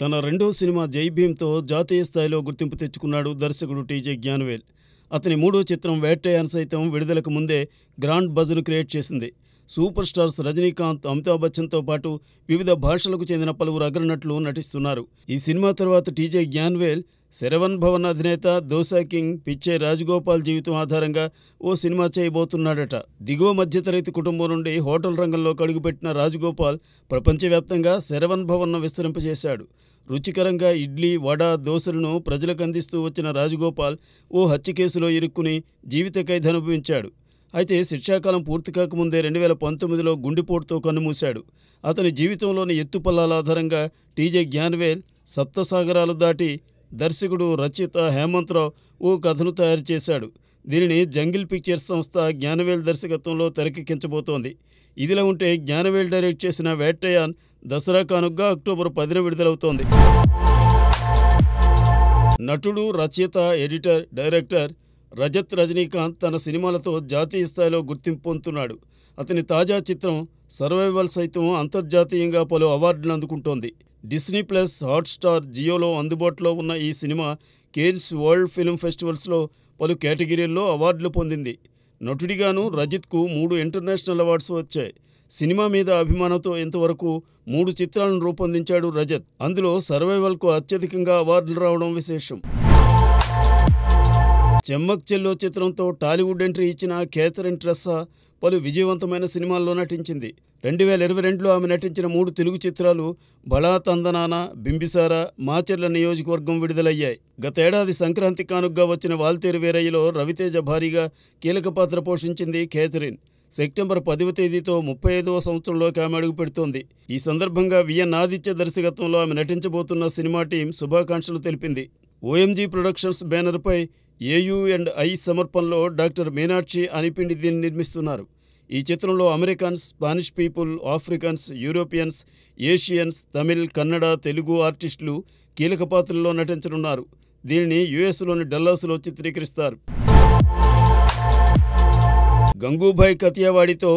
తన రెండో సినిమా జై భీమ్తో జాతీయ స్థాయిలో గుర్తింపు తెచ్చుకున్నాడు దర్శకుడు టీజే జ్ఞానవేల్ అతని మూడో చిత్రం వేటయాన్ సైతం విడుదలకు ముందే గ్రాండ్ బజ్ను క్రియేట్ చేసింది సూపర్ స్టార్స్ రజనీకాంత్ అమితాబ్ బచ్చన్తో పాటు వివిధ భాషలకు చెందిన పలువురు అగ్రనటులు నటిస్తున్నారు ఈ సినిమా తర్వాత టీజే జ్ఞాన్వేల్ శరవన్ భవన్ అధినేత దోసా కింగ్ పిచ్చే రాజగోపాల్ జీవితం ఆధారంగా ఓ సినిమా చేయబోతున్నాడట దిగువ మధ్యతరగతి కుటుంబం నుండి హోటల్ రంగంలోకి అడుగుపెట్టిన రాజగోపాల్ ప్రపంచవ్యాప్తంగా శరవన్ భవన్ను విస్తరింపజేశాడు రుచికరంగా ఇడ్లీ వడ దోశలను ప్రజలకు అందిస్తూ వచ్చిన రాజగోపాల్ ఓ హత్య కేసులో ఇరుక్కుని జీవిత ఖైదనుభవించాడు అయితే శిక్షాకాలం పూర్తి కాకముందే రెండు వేల పంతొమ్మిదిలో గుండెపోటుతో కన్నుమూశాడు అతని జీవితంలోని ఎత్తుపల్లాల ఆధారంగా టీజే జ్ఞాన్వేల్ సప్తసాగరాలు దాటి దర్శకుడు రచయిత హేమంతరావు ఓ కథను తయారు చేశాడు దీనిని జంగిల్ పిక్చర్స్ సంస్థ జ్ఞానవేల్ దర్శకత్వంలో తెరకెక్కించబోతోంది ఇదిలా ఉంటే జ్ఞానవేల్ డైరెక్ట్ చేసిన వేటయాన్ దసరా కానుగ్గా అక్టోబర్ పదిన విడుదలవుతోంది నటుడు రచయిత ఎడిటర్ డైరెక్టర్ రజత్ రజనీకాంత్ తన సినిమాలతో జాతీయ స్థాయిలో గుర్తింపు పొందుతున్నాడు అతని తాజా చిత్రం సర్వైవల్ సైతం అంతర్జాతీయంగా పలు అవార్డులు అందుకుంటోంది డిస్నీ ప్లస్ హాట్స్టార్ జియోలో అందుబాటులో ఉన్న ఈ సినిమా కేర్స్ వరల్డ్ ఫిల్మ్ ఫెస్టివల్స్లో పలు కేటగిరీల్లో అవార్డులు పొందింది నటుడిగాను రజిత్కు మూడు ఇంటర్నేషనల్ అవార్డ్స్ వచ్చాయి సినిమా మీద అభిమానంతో ఇంతవరకు మూడు చిత్రాలను రూపొందించాడు రజత్ అందులో సర్వైవల్కు అత్యధికంగా అవార్డులు రావడం విశేషం చెమ్మక్ చెల్లో చిత్రంతో టాలీవుడ్ ఎంట్రీ ఇచ్చిన కేథరిన్ ట్రెస్సా పలు విజయవంతమైన సినిమాల్లో నటించింది రెండు వేల ఇరవై రెండులో ఆమె నటించిన మూడు తెలుగు చిత్రాలు బలా తందనాన బింబిసార మాచెర్ల నియోజకవర్గం విడుదలయ్యాయి గతేడాది సంక్రాంతి కానుగ్గా వచ్చిన వాల్తేరు వేరయ్యలో రవితేజ భారీగా కీలక పాత్ర పోషించింది కేథరిన్ సెప్టెంబర్ పదవ తేదీతో ముప్పై ఐదవ సంవత్సరంలోకి ఆమె పెడుతోంది ఈ సందర్భంగా విఎన్ ఆదిత్య దర్శకత్వంలో ఆమె నటించబోతున్న సినిమా టీం శుభాకాంక్షలు తెలిపింది ఓఎంజీ ప్రొడక్షన్స్ బ్యానర్పై ఏయూ అండ్ ఐ సమర్పణలో డాక్టర్ మీనాక్షి అనిపిండి దీన్ని నిర్మిస్తున్నారు ఈ చిత్రంలో Americans Spanish people Africans Europeans Asians Tamil Kannada Telugu ఆర్టిస్టులు కీలక పాత్రల్లో నటించనున్నారు దీనిని యుఎస్లోని డల్లాస్లో చిత్రీకరిస్తారు గంగూభాయ్ కతియావాడితో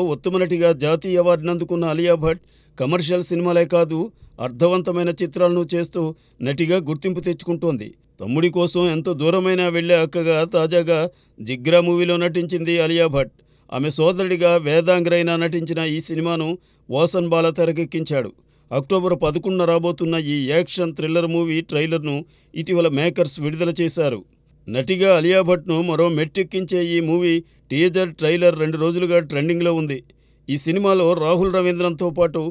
నటిగా జాతీయ అవార్డును అందుకున్న అలియా భట్ కమర్షియల్ సినిమాలే కాదు అర్థవంతమైన చిత్రాలను చేస్తూ నటిగా గుర్తింపు తెచ్చుకుంటోంది తమ్ముడి కోసం ఎంతో దూరమైనా వెళ్లే అక్కగా తాజాగా జిగ్రా మూవీలో నటించింది అలియా భట్ ఆమె సోదరుడిగా వేదాంగ్రైనా నటించిన ఈ సినిమాను వాసన్ బాల తెరకెక్కించాడు అక్టోబర్ పదకొండున రాబోతున్న ఈ యాక్షన్ థ్రిల్లర్ మూవీ ట్రైలర్ను ఇటీవల మేకర్స్ విడుదల చేశారు నటిగా అలియా భట్ను మరో మెట్టెక్కించే ఈ మూవీ టీజర్ ట్రైలర్ రెండు రోజులుగా ట్రెండింగ్లో ఉంది ఈ సినిమాలో రాహుల్ రవీంద్రంతో పాటు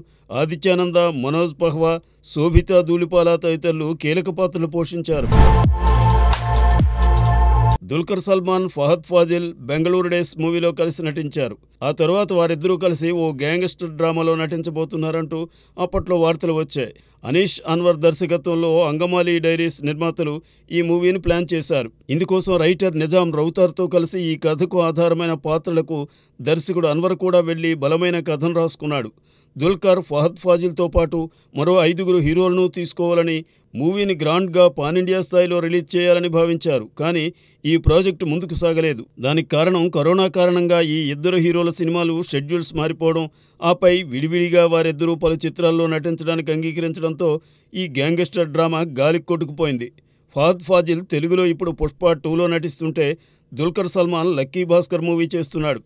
ఆదిత్యానంద మనోజ్ పహ్వా శోభితా ధూళిపాల తదితరులు కీలక పాత్రలు పోషించారు దుల్కర్ సల్మాన్ ఫహద్ ఫాజిల్ బెంగళూరు డేస్ మూవీలో కలిసి నటించారు ఆ తరువాత వారిద్దరూ కలిసి ఓ గ్యాంగ్స్టర్ డ్రామాలో నటించబోతున్నారంటూ అప్పట్లో వార్తలు వచ్చాయి అనీష్ అన్వర్ దర్శకత్వంలో అంగమాలి డైరీస్ నిర్మాతలు ఈ మూవీని ప్లాన్ చేశారు ఇందుకోసం రైటర్ నిజాం రౌతార్తో కలిసి ఈ కథకు ఆధారమైన పాత్రలకు దర్శకుడు అన్వర్ కూడా వెళ్లి బలమైన కథను రాసుకున్నాడు దుల్కర్ ఫహద్ ఫాజిల్తో పాటు మరో ఐదుగురు హీరోలను తీసుకోవాలని మూవీని గ్రాండ్గా పానిండియా స్థాయిలో రిలీజ్ చేయాలని భావించారు కానీ ఈ ప్రాజెక్టు ముందుకు సాగలేదు దానికి కారణం కరోనా కారణంగా ఈ ఇద్దరు హీరోల సినిమాలు షెడ్యూల్స్ మారిపోవడం ఆపై విడివిడిగా వారిద్దరూ పలు చిత్రాల్లో నటించడానికి అంగీకరించడంతో ఈ గ్యాంగ్స్టర్ డ్రామా గాలి కొట్టుకుపోయింది ఫహద్ ఫాజిల్ తెలుగులో ఇప్పుడు పుష్ప టూలో నటిస్తుంటే దుల్కర్ సల్మాన్ లక్కీ భాస్కర్ మూవీ చేస్తున్నాడు